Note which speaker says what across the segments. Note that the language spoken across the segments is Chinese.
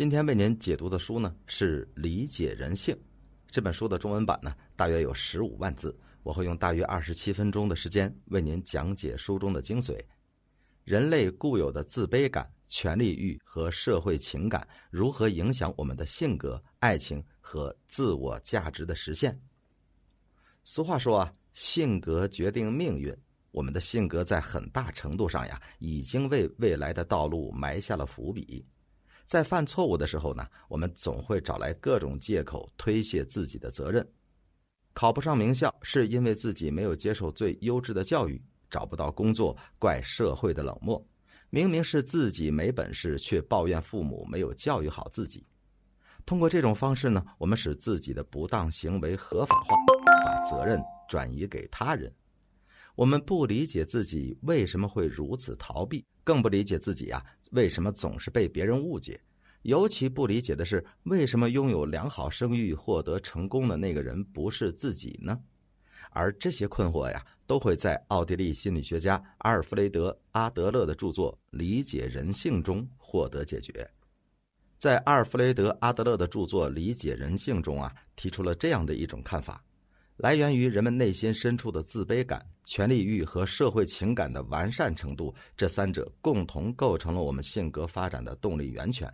Speaker 1: 今天为您解读的书呢是《理解人性》这本书的中文版呢，大约有十五万字，我会用大约二十七分钟的时间为您讲解书中的精髓。人类固有的自卑感、权力欲和社会情感如何影响我们的性格、爱情和自我价值的实现？俗话说啊，性格决定命运，我们的性格在很大程度上呀，已经为未来的道路埋下了伏笔。在犯错误的时候呢，我们总会找来各种借口推卸自己的责任。考不上名校是因为自己没有接受最优质的教育；找不到工作怪社会的冷漠；明明是自己没本事，却抱怨父母没有教育好自己。通过这种方式呢，我们使自己的不当行为合法化，把责任转移给他人。我们不理解自己为什么会如此逃避，更不理解自己呀为什么总是被别人误解。尤其不理解的是，为什么拥有良好声誉、获得成功的那个人不是自己呢？而这些困惑呀，都会在奥地利心理学家阿尔弗雷德·阿德勒的著作《理解人性》中获得解决。在阿尔弗雷德·阿德勒的著作《理解人性》中啊，提出了这样的一种看法：来源于人们内心深处的自卑感、权力欲和社会情感的完善程度，这三者共同构成了我们性格发展的动力源泉。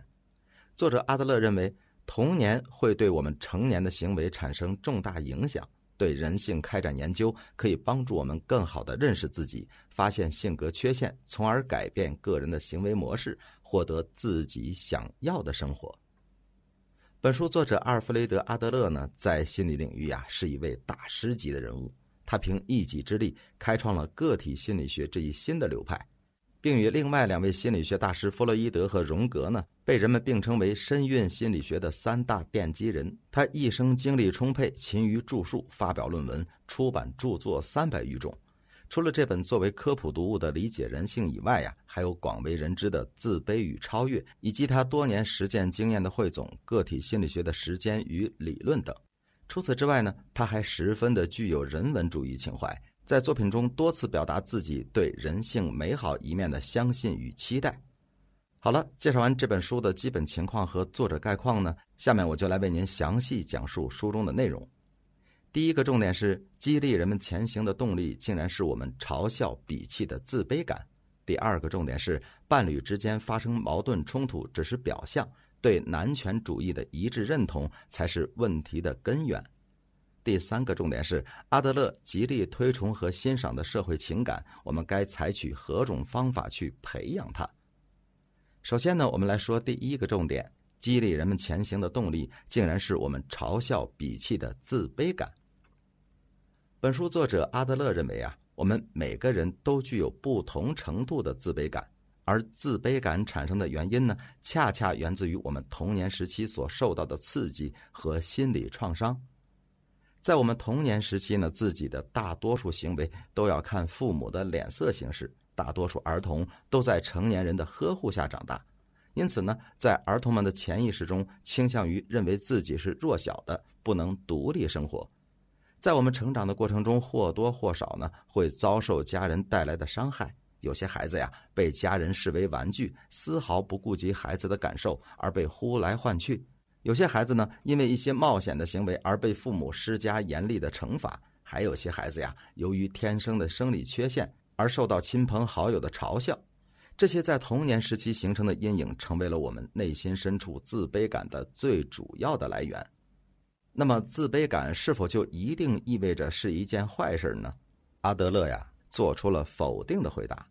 Speaker 1: 作者阿德勒认为，童年会对我们成年的行为产生重大影响。对人性开展研究，可以帮助我们更好地认识自己，发现性格缺陷，从而改变个人的行为模式，获得自己想要的生活。本书作者阿尔弗雷德·阿德勒呢，在心理领域啊，是一位大师级的人物。他凭一己之力，开创了个体心理学这一新的流派，并与另外两位心理学大师弗洛伊德和荣格呢。被人们并称为身运心理学的三大奠基人，他一生精力充沛，勤于著述，发表论文，出版著作三百余种。除了这本作为科普读物的《理解人性》以外呀，还有广为人知的《自卑与超越》，以及他多年实践经验的汇总《个体心理学的时间与理论》等。除此之外呢，他还十分的具有人文主义情怀，在作品中多次表达自己对人性美好一面的相信与期待。好了，介绍完这本书的基本情况和作者概况呢，下面我就来为您详细讲述书中的内容。第一个重点是，激励人们前行的动力竟然是我们嘲笑、鄙弃的自卑感。第二个重点是，伴侣之间发生矛盾冲突只是表象，对男权主义的一致认同才是问题的根源。第三个重点是，阿德勒极力推崇和欣赏的社会情感，我们该采取何种方法去培养它？首先呢，我们来说第一个重点：激励人们前行的动力，竟然是我们嘲笑鄙弃的自卑感。本书作者阿德勒认为啊，我们每个人都具有不同程度的自卑感，而自卑感产生的原因呢，恰恰源自于我们童年时期所受到的刺激和心理创伤。在我们童年时期呢，自己的大多数行为都要看父母的脸色行事。大多数儿童都在成年人的呵护下长大，因此呢，在儿童们的潜意识中倾向于认为自己是弱小的，不能独立生活。在我们成长的过程中，或多或少呢会遭受家人带来的伤害。有些孩子呀，被家人视为玩具，丝毫不顾及孩子的感受而被呼来唤去；有些孩子呢，因为一些冒险的行为而被父母施加严厉的惩罚；还有些孩子呀，由于天生的生理缺陷。而受到亲朋好友的嘲笑，这些在童年时期形成的阴影，成为了我们内心深处自卑感的最主要的来源。那么，自卑感是否就一定意味着是一件坏事呢？阿德勒呀，做出了否定的回答。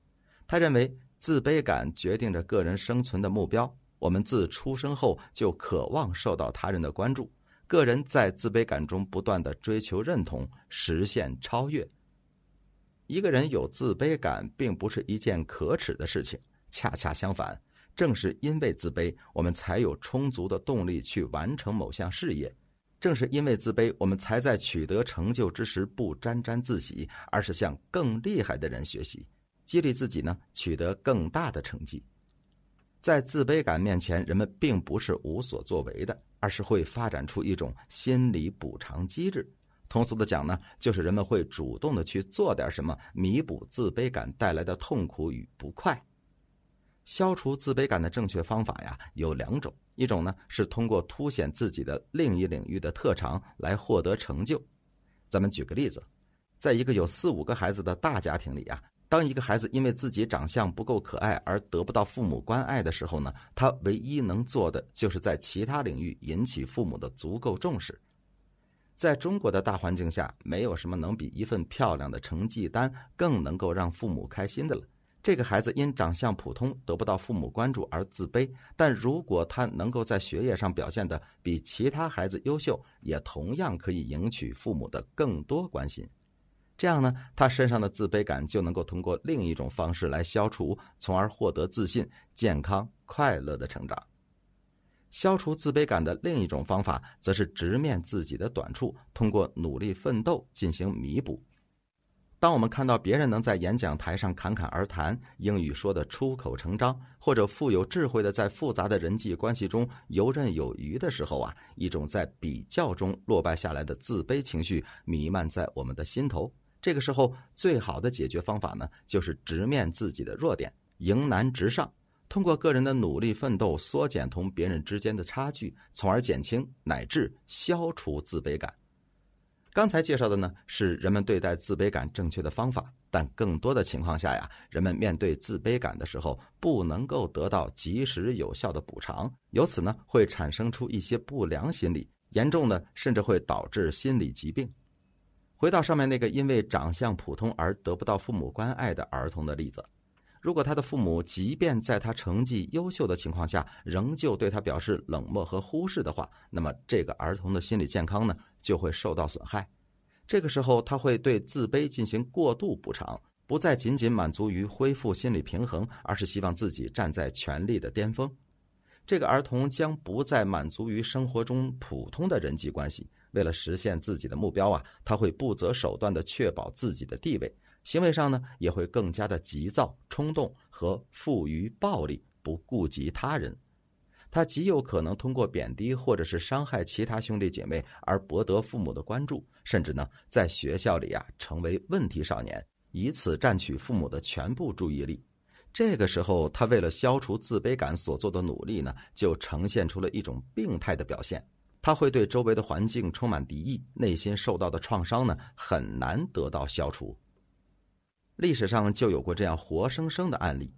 Speaker 1: 他认为，自卑感决定着个人生存的目标。我们自出生后就渴望受到他人的关注，个人在自卑感中不断的追求认同，实现超越。一个人有自卑感，并不是一件可耻的事情。恰恰相反，正是因为自卑，我们才有充足的动力去完成某项事业；正是因为自卑，我们才在取得成就之时不沾沾自喜，而是向更厉害的人学习，激励自己呢取得更大的成绩。在自卑感面前，人们并不是无所作为的，而是会发展出一种心理补偿机制。通俗的讲呢，就是人们会主动的去做点什么，弥补自卑感带来的痛苦与不快。消除自卑感的正确方法呀，有两种，一种呢是通过凸显自己的另一领域的特长来获得成就。咱们举个例子，在一个有四五个孩子的大家庭里啊，当一个孩子因为自己长相不够可爱而得不到父母关爱的时候呢，他唯一能做的就是在其他领域引起父母的足够重视。在中国的大环境下，没有什么能比一份漂亮的成绩单更能够让父母开心的了。这个孩子因长相普通得不到父母关注而自卑，但如果他能够在学业上表现的比其他孩子优秀，也同样可以赢取父母的更多关心。这样呢，他身上的自卑感就能够通过另一种方式来消除，从而获得自信、健康、快乐的成长。消除自卑感的另一种方法，则是直面自己的短处，通过努力奋斗进行弥补。当我们看到别人能在演讲台上侃侃而谈，英语说的出口成章，或者富有智慧的在复杂的人际关系中游刃有余的时候啊，一种在比较中落败下来的自卑情绪弥漫在我们的心头。这个时候，最好的解决方法呢，就是直面自己的弱点，迎难直上。通过个人的努力奋斗，缩减同别人之间的差距，从而减轻乃至消除自卑感。刚才介绍的呢，是人们对待自卑感正确的方法。但更多的情况下呀，人们面对自卑感的时候，不能够得到及时有效的补偿，由此呢，会产生出一些不良心理，严重的甚至会导致心理疾病。回到上面那个因为长相普通而得不到父母关爱的儿童的例子。如果他的父母即便在他成绩优秀的情况下，仍旧对他表示冷漠和忽视的话，那么这个儿童的心理健康呢就会受到损害。这个时候，他会对自卑进行过度补偿，不再仅仅满足于恢复心理平衡，而是希望自己站在权力的巅峰。这个儿童将不再满足于生活中普通的人际关系，为了实现自己的目标啊，他会不择手段的确保自己的地位。行为上呢，也会更加的急躁、冲动和富于暴力，不顾及他人。他极有可能通过贬低或者是伤害其他兄弟姐妹而博得父母的关注，甚至呢，在学校里啊成为问题少年，以此占取父母的全部注意力。这个时候，他为了消除自卑感所做的努力呢，就呈现出了一种病态的表现。他会对周围的环境充满敌意，内心受到的创伤呢，很难得到消除。历史上就有过这样活生生的案例。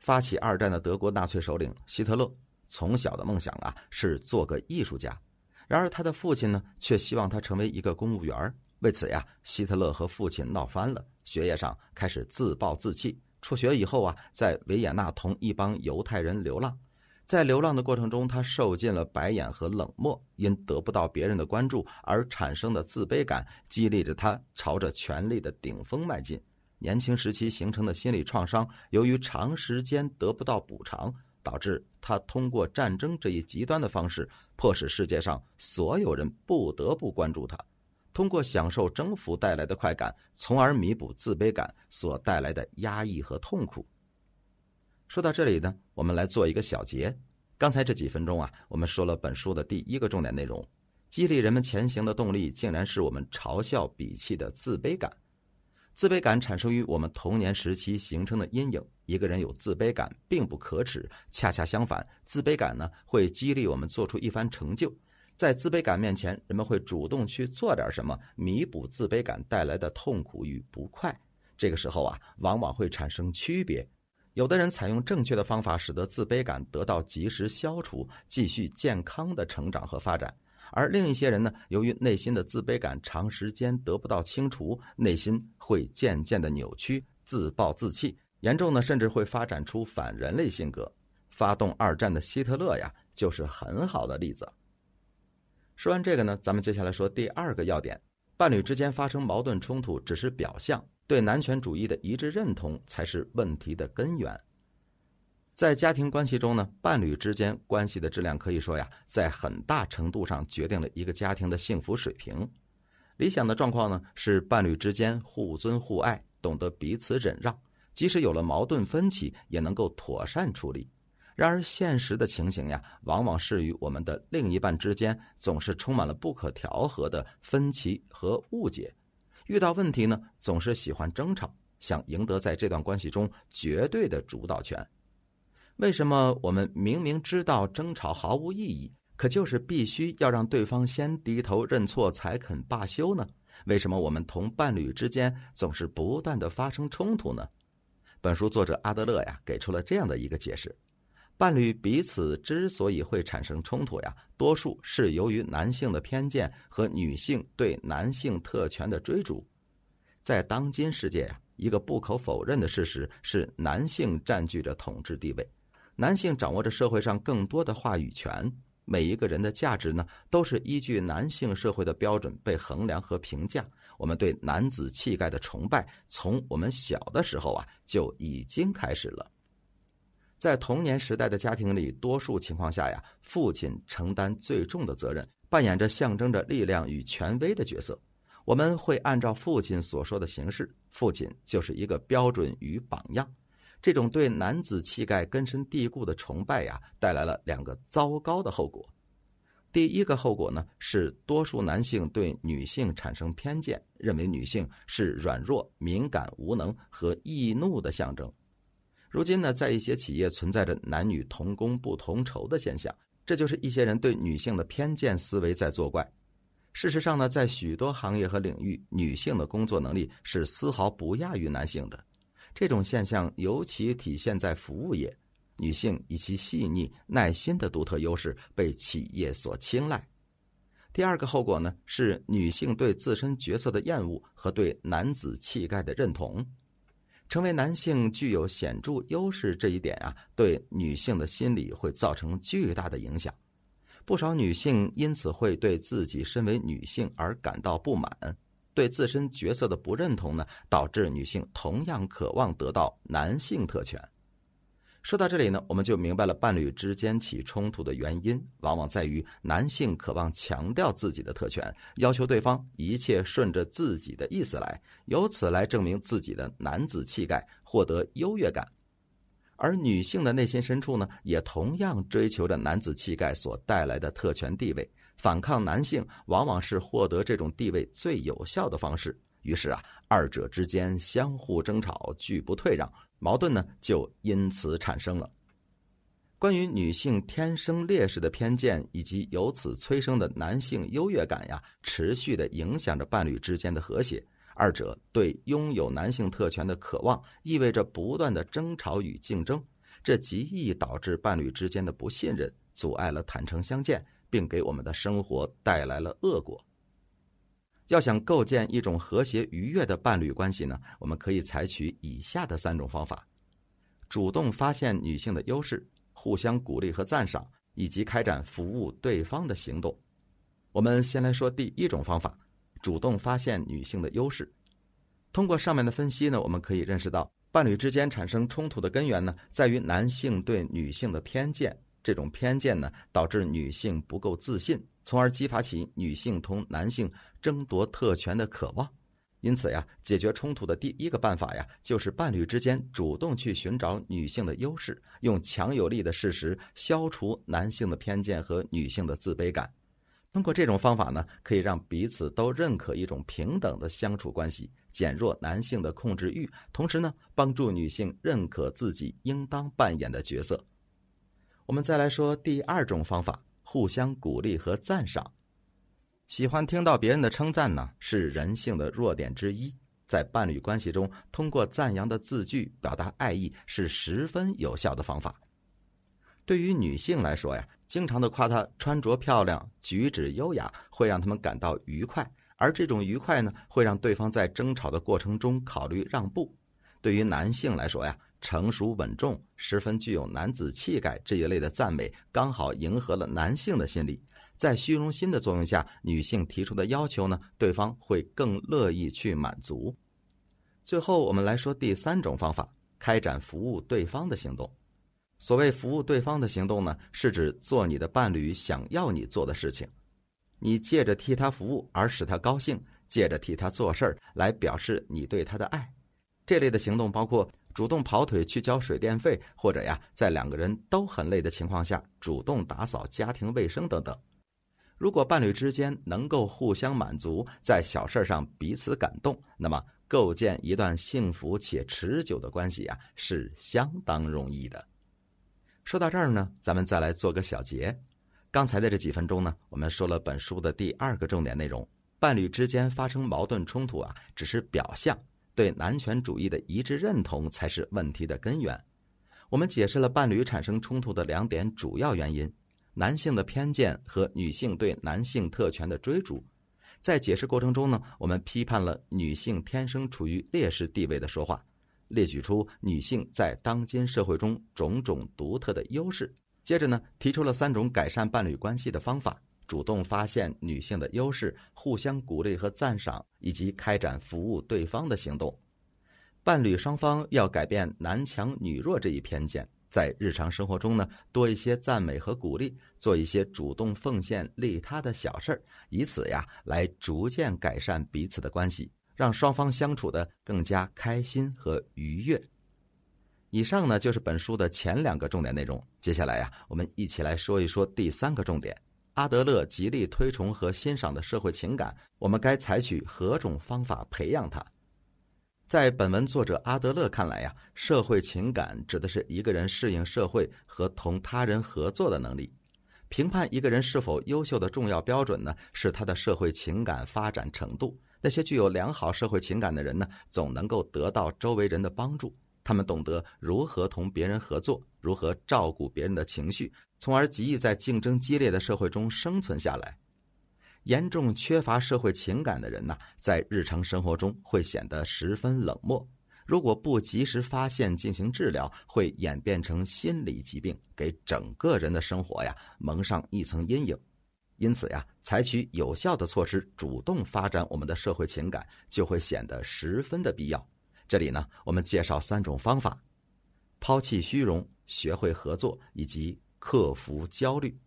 Speaker 1: 发起二战的德国纳粹首领希特勒，从小的梦想啊是做个艺术家，然而他的父亲呢却希望他成为一个公务员。为此呀，希特勒和父亲闹翻了，学业上开始自暴自弃，辍学以后啊，在维也纳同一帮犹太人流浪。在流浪的过程中，他受尽了白眼和冷漠，因得不到别人的关注而产生的自卑感，激励着他朝着权力的顶峰迈进。年轻时期形成的心理创伤，由于长时间得不到补偿，导致他通过战争这一极端的方式，迫使世界上所有人不得不关注他。通过享受征服带来的快感，从而弥补自卑感所带来的压抑和痛苦。说到这里呢，我们来做一个小结。刚才这几分钟啊，我们说了本书的第一个重点内容：激励人们前行的动力，竟然是我们嘲笑、鄙弃的自卑感。自卑感产生于我们童年时期形成的阴影。一个人有自卑感并不可耻，恰恰相反，自卑感呢会激励我们做出一番成就。在自卑感面前，人们会主动去做点什么，弥补自卑感带来的痛苦与不快。这个时候啊，往往会产生区别。有的人采用正确的方法，使得自卑感得到及时消除，继续健康的成长和发展。而另一些人呢，由于内心的自卑感长时间得不到清除，内心会渐渐的扭曲、自暴自弃，严重呢甚至会发展出反人类性格。发动二战的希特勒呀，就是很好的例子。说完这个呢，咱们接下来说第二个要点：伴侣之间发生矛盾冲突只是表象，对男权主义的一致认同才是问题的根源。在家庭关系中呢，伴侣之间关系的质量可以说呀，在很大程度上决定了一个家庭的幸福水平。理想的状况呢，是伴侣之间互尊互爱，懂得彼此忍让，即使有了矛盾分歧，也能够妥善处理。然而，现实的情形呀，往往是与我们的另一半之间总是充满了不可调和的分歧和误解。遇到问题呢，总是喜欢争吵，想赢得在这段关系中绝对的主导权。为什么我们明明知道争吵毫无意义，可就是必须要让对方先低头认错才肯罢休呢？为什么我们同伴侣之间总是不断的发生冲突呢？本书作者阿德勒呀给出了这样的一个解释：伴侣彼此之所以会产生冲突呀，多数是由于男性的偏见和女性对男性特权的追逐。在当今世界呀，一个不可否认的事实是，男性占据着统治地位。男性掌握着社会上更多的话语权，每一个人的价值呢，都是依据男性社会的标准被衡量和评价。我们对男子气概的崇拜，从我们小的时候啊就已经开始了。在童年时代的家庭里，多数情况下呀，父亲承担最重的责任，扮演着象征着力量与权威的角色。我们会按照父亲所说的形式，父亲就是一个标准与榜样。这种对男子气概根深蒂固的崇拜呀，带来了两个糟糕的后果。第一个后果呢，是多数男性对女性产生偏见，认为女性是软弱、敏感、无能和易怒的象征。如今呢，在一些企业存在着男女同工不同酬的现象，这就是一些人对女性的偏见思维在作怪。事实上呢，在许多行业和领域，女性的工作能力是丝毫不亚于男性的。这种现象尤其体现在服务业，女性以其细腻、耐心的独特优势被企业所青睐。第二个后果呢，是女性对自身角色的厌恶和对男子气概的认同。成为男性具有显著优势这一点啊，对女性的心理会造成巨大的影响。不少女性因此会对自己身为女性而感到不满。对自身角色的不认同呢，导致女性同样渴望得到男性特权。说到这里呢，我们就明白了伴侣之间起冲突的原因，往往在于男性渴望强调自己的特权，要求对方一切顺着自己的意思来，由此来证明自己的男子气概，获得优越感。而女性的内心深处呢，也同样追求着男子气概所带来的特权地位。反抗男性往往是获得这种地位最有效的方式。于是啊，二者之间相互争吵，拒不退让，矛盾呢就因此产生了。关于女性天生劣势的偏见，以及由此催生的男性优越感呀，持续的影响着伴侣之间的和谐。二者对拥有男性特权的渴望，意味着不断的争吵与竞争，这极易导致伴侣之间的不信任，阻碍了坦诚相见，并给我们的生活带来了恶果。要想构建一种和谐愉悦的伴侣关系呢，我们可以采取以下的三种方法：主动发现女性的优势，互相鼓励和赞赏，以及开展服务对方的行动。我们先来说第一种方法。主动发现女性的优势。通过上面的分析呢，我们可以认识到，伴侣之间产生冲突的根源呢，在于男性对女性的偏见。这种偏见呢，导致女性不够自信，从而激发起女性同男性争夺特权的渴望。因此呀，解决冲突的第一个办法呀，就是伴侣之间主动去寻找女性的优势，用强有力的事实消除男性的偏见和女性的自卑感。通过这种方法呢，可以让彼此都认可一种平等的相处关系，减弱男性的控制欲，同时呢，帮助女性认可自己应当扮演的角色。我们再来说第二种方法：互相鼓励和赞赏。喜欢听到别人的称赞呢，是人性的弱点之一。在伴侣关系中，通过赞扬的字句表达爱意是十分有效的方法。对于女性来说呀。经常的夸她穿着漂亮、举止优雅，会让他们感到愉快，而这种愉快呢，会让对方在争吵的过程中考虑让步。对于男性来说呀，成熟稳重、十分具有男子气概这一类的赞美，刚好迎合了男性的心理。在虚荣心的作用下，女性提出的要求呢，对方会更乐意去满足。最后，我们来说第三种方法：开展服务对方的行动。所谓服务对方的行动呢，是指做你的伴侣想要你做的事情。你借着替他服务而使他高兴，借着替他做事儿来表示你对他的爱。这类的行动包括主动跑腿去交水电费，或者呀，在两个人都很累的情况下主动打扫家庭卫生等等。如果伴侣之间能够互相满足，在小事上彼此感动，那么构建一段幸福且持久的关系啊，是相当容易的。说到这儿呢，咱们再来做个小结。刚才的这几分钟呢，我们说了本书的第二个重点内容：伴侣之间发生矛盾冲突啊，只是表象，对男权主义的一致认同才是问题的根源。我们解释了伴侣产生冲突的两点主要原因：男性的偏见和女性对男性特权的追逐。在解释过程中呢，我们批判了女性天生处于劣势地位的说话。列举出女性在当今社会中种种独特的优势，接着呢，提出了三种改善伴侣关系的方法：主动发现女性的优势，互相鼓励和赞赏，以及开展服务对方的行动。伴侣双方要改变男强女弱这一偏见，在日常生活中呢，多一些赞美和鼓励，做一些主动奉献利他的小事，以此呀，来逐渐改善彼此的关系。让双方相处的更加开心和愉悦。以上呢，就是本书的前两个重点内容。接下来呀，我们一起来说一说第三个重点：阿德勒极力推崇和欣赏的社会情感，我们该采取何种方法培养它？在本文作者阿德勒看来呀，社会情感指的是一个人适应社会和同他人合作的能力。评判一个人是否优秀的重要标准呢，是他的社会情感发展程度。那些具有良好社会情感的人呢，总能够得到周围人的帮助。他们懂得如何同别人合作，如何照顾别人的情绪，从而极易在竞争激烈的社会中生存下来。严重缺乏社会情感的人呢，在日常生活中会显得十分冷漠。如果不及时发现进行治疗，会演变成心理疾病，给整个人的生活呀蒙上一层阴影。因此呀，采取有效的措施，主动发展我们的社会情感，就会显得十分的必要。这里呢，我们介绍三种方法：抛弃虚荣、学会合作以及克服焦虑。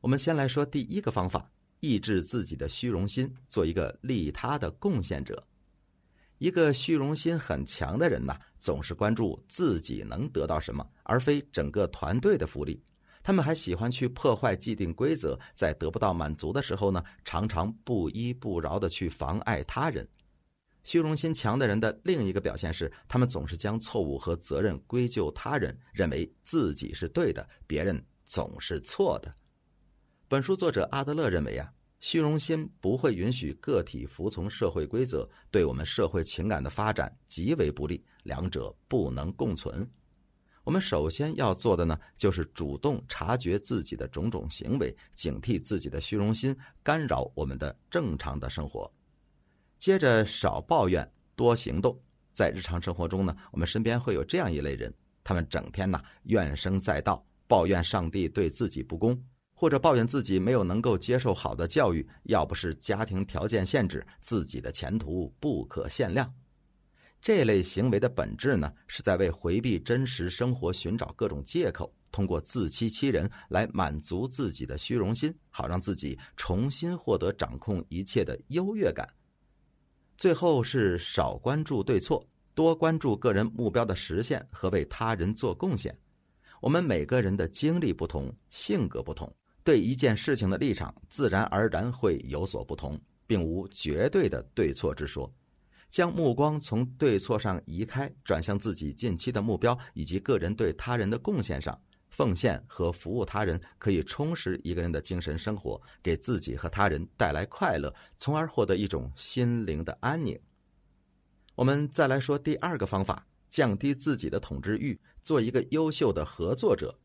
Speaker 1: 我们先来说第一个方法，抑制自己的虚荣心，做一个利他的贡献者。一个虚荣心很强的人呢，总是关注自己能得到什么，而非整个团队的福利。他们还喜欢去破坏既定规则，在得不到满足的时候呢，常常不依不饶的去妨碍他人。虚荣心强的人的另一个表现是，他们总是将错误和责任归咎他人，认为自己是对的，别人总是错的。本书作者阿德勒认为啊，虚荣心不会允许个体服从社会规则，对我们社会情感的发展极为不利，两者不能共存。我们首先要做的呢，就是主动察觉自己的种种行为，警惕自己的虚荣心干扰我们的正常的生活。接着少抱怨，多行动。在日常生活中呢，我们身边会有这样一类人，他们整天呢怨声载道，抱怨上帝对自己不公，或者抱怨自己没有能够接受好的教育，要不是家庭条件限制，自己的前途不可限量。这类行为的本质呢，是在为回避真实生活寻找各种借口，通过自欺欺人来满足自己的虚荣心，好让自己重新获得掌控一切的优越感。最后是少关注对错，多关注个人目标的实现和为他人做贡献。我们每个人的经历不同，性格不同，对一件事情的立场自然而然会有所不同，并无绝对的对错之说。将目光从对错上移开，转向自己近期的目标以及个人对他人的贡献上。奉献和服务他人，可以充实一个人的精神生活，给自己和他人带来快乐，从而获得一种心灵的安宁。我们再来说第二个方法：降低自己的统治欲，做一个优秀的合作者。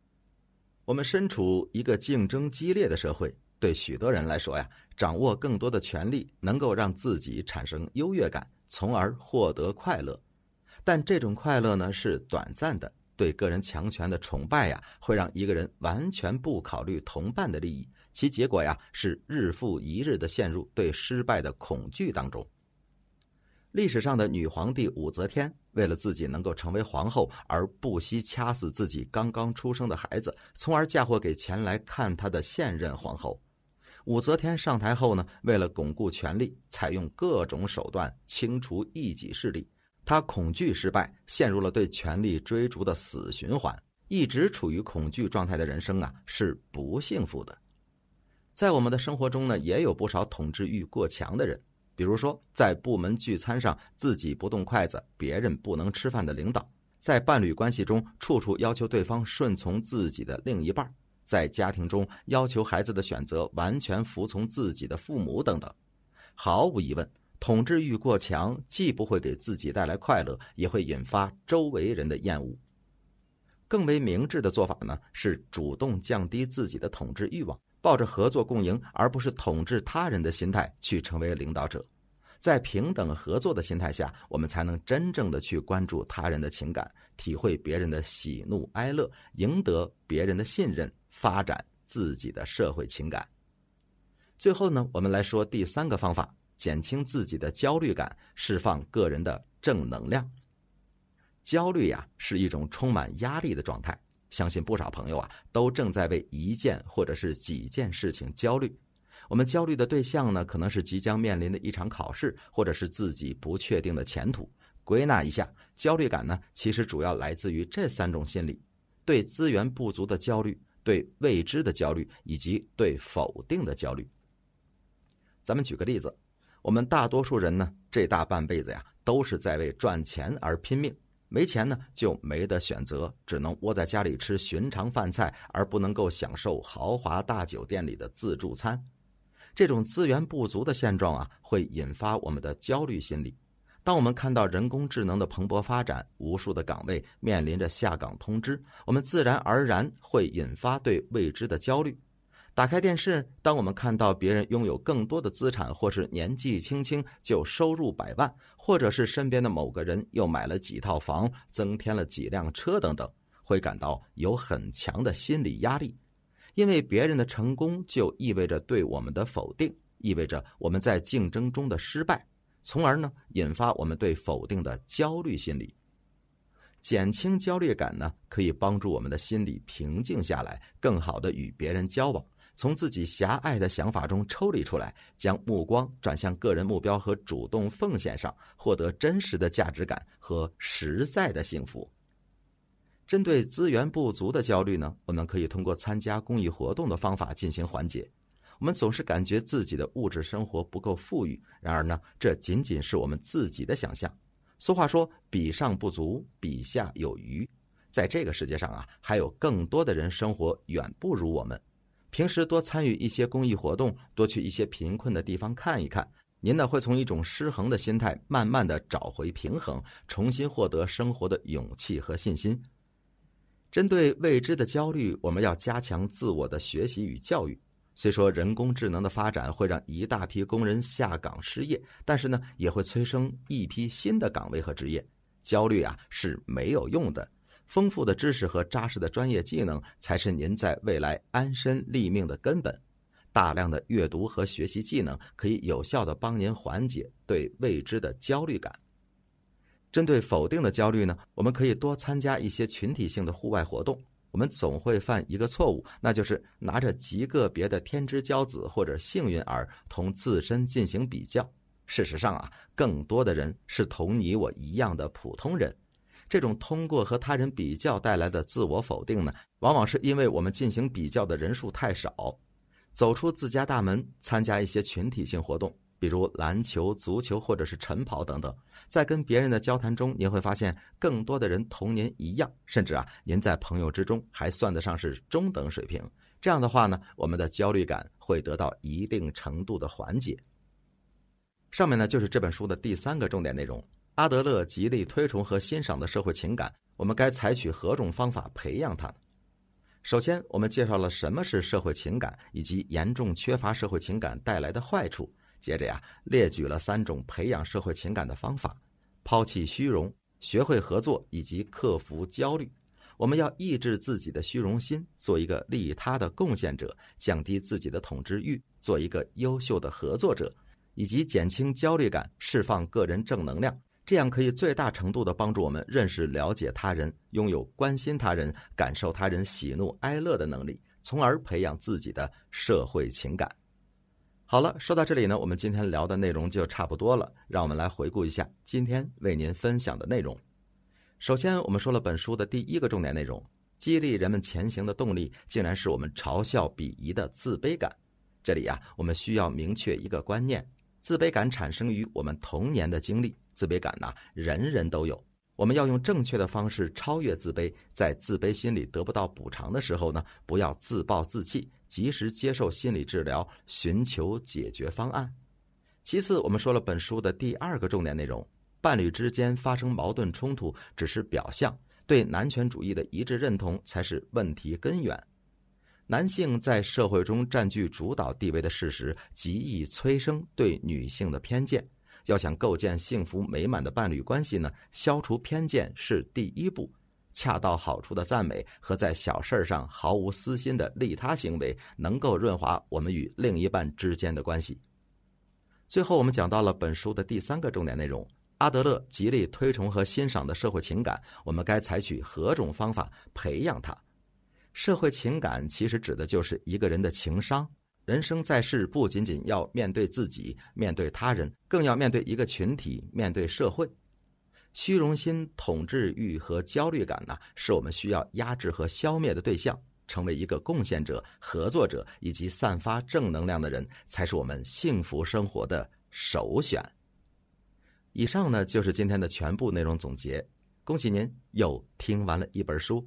Speaker 1: 我们身处一个竞争激烈的社会，对许多人来说呀，掌握更多的权利能够让自己产生优越感。从而获得快乐，但这种快乐呢是短暂的。对个人强权的崇拜呀，会让一个人完全不考虑同伴的利益，其结果呀是日复一日的陷入对失败的恐惧当中。历史上的女皇帝武则天，为了自己能够成为皇后，而不惜掐死自己刚刚出生的孩子，从而嫁祸给前来看她的现任皇后。武则天上台后呢，为了巩固权力，采用各种手段清除异己势力。他恐惧失败，陷入了对权力追逐的死循环。一直处于恐惧状态的人生啊，是不幸福的。在我们的生活中呢，也有不少统治欲过强的人，比如说在部门聚餐上自己不动筷子，别人不能吃饭的领导；在伴侣关系中，处处要求对方顺从自己的另一半。在家庭中要求孩子的选择完全服从自己的父母等等，毫无疑问，统治欲过强既不会给自己带来快乐，也会引发周围人的厌恶。更为明智的做法呢，是主动降低自己的统治欲望，抱着合作共赢而不是统治他人的心态去成为领导者。在平等合作的心态下，我们才能真正的去关注他人的情感，体会别人的喜怒哀乐，赢得别人的信任，发展自己的社会情感。最后呢，我们来说第三个方法，减轻自己的焦虑感，释放个人的正能量。焦虑呀，是一种充满压力的状态，相信不少朋友啊，都正在为一件或者是几件事情焦虑。我们焦虑的对象呢，可能是即将面临的一场考试，或者是自己不确定的前途。归纳一下，焦虑感呢，其实主要来自于这三种心理：对资源不足的焦虑，对未知的焦虑，以及对否定的焦虑。咱们举个例子，我们大多数人呢，这大半辈子呀，都是在为赚钱而拼命。没钱呢，就没得选择，只能窝在家里吃寻常饭菜，而不能够享受豪华大酒店里的自助餐。这种资源不足的现状啊，会引发我们的焦虑心理。当我们看到人工智能的蓬勃发展，无数的岗位面临着下岗通知，我们自然而然会引发对未知的焦虑。打开电视，当我们看到别人拥有更多的资产，或是年纪轻轻就收入百万，或者是身边的某个人又买了几套房，增添了几辆车等等，会感到有很强的心理压力。因为别人的成功就意味着对我们的否定，意味着我们在竞争中的失败，从而呢引发我们对否定的焦虑心理。减轻焦虑感呢，可以帮助我们的心理平静下来，更好的与别人交往，从自己狭隘的想法中抽离出来，将目光转向个人目标和主动奉献上，获得真实的价值感和实在的幸福。针对资源不足的焦虑呢，我们可以通过参加公益活动的方法进行缓解。我们总是感觉自己的物质生活不够富裕，然而呢，这仅仅是我们自己的想象。俗话说，比上不足，比下有余。在这个世界上啊，还有更多的人生活远不如我们。平时多参与一些公益活动，多去一些贫困的地方看一看，您呢会从一种失衡的心态慢慢的找回平衡，重新获得生活的勇气和信心。针对未知的焦虑，我们要加强自我的学习与教育。虽说人工智能的发展会让一大批工人下岗失业，但是呢，也会催生一批新的岗位和职业。焦虑啊是没有用的，丰富的知识和扎实的专业技能才是您在未来安身立命的根本。大量的阅读和学习技能，可以有效的帮您缓解对未知的焦虑感。针对否定的焦虑呢，我们可以多参加一些群体性的户外活动。我们总会犯一个错误，那就是拿着极个别的天之骄子或者幸运儿同自身进行比较。事实上啊，更多的人是同你我一样的普通人。这种通过和他人比较带来的自我否定呢，往往是因为我们进行比较的人数太少。走出自家大门，参加一些群体性活动。比如篮球、足球或者是晨跑等等，在跟别人的交谈中，您会发现更多的人同您一样，甚至啊，您在朋友之中还算得上是中等水平。这样的话呢，我们的焦虑感会得到一定程度的缓解。上面呢就是这本书的第三个重点内容：阿德勒极力推崇和欣赏的社会情感，我们该采取何种方法培养它？首先，我们介绍了什么是社会情感，以及严重缺乏社会情感带来的坏处。接着呀，列举了三种培养社会情感的方法：抛弃虚荣、学会合作以及克服焦虑。我们要抑制自己的虚荣心，做一个利他的贡献者；降低自己的统治欲，做一个优秀的合作者；以及减轻焦虑感，释放个人正能量。这样可以最大程度的帮助我们认识、了解他人，拥有关心他人、感受他人喜怒哀乐的能力，从而培养自己的社会情感。好了，说到这里呢，我们今天聊的内容就差不多了。让我们来回顾一下今天为您分享的内容。首先，我们说了本书的第一个重点内容：激励人们前行的动力，竟然是我们嘲笑、鄙夷的自卑感。这里呀，我们需要明确一个观念：自卑感产生于我们童年的经历。自卑感呢，人人都有。我们要用正确的方式超越自卑，在自卑心理得不到补偿的时候呢，不要自暴自弃，及时接受心理治疗，寻求解决方案。其次，我们说了本书的第二个重点内容：伴侣之间发生矛盾冲突只是表象，对男权主义的一致认同才是问题根源。男性在社会中占据主导地位的事实，极易催生对女性的偏见。要想构建幸福美满的伴侣关系呢，消除偏见是第一步。恰到好处的赞美和在小事上毫无私心的利他行为，能够润滑我们与另一半之间的关系。最后，我们讲到了本书的第三个重点内容——阿德勒极力推崇和欣赏的社会情感。我们该采取何种方法培养它？社会情感其实指的就是一个人的情商。人生在世，不仅仅要面对自己，面对他人，更要面对一个群体，面对社会。虚荣心、统治欲和焦虑感呢，是我们需要压制和消灭的对象。成为一个贡献者、合作者以及散发正能量的人，才是我们幸福生活的首选。以上呢，就是今天的全部内容总结。恭喜您又听完了一本书。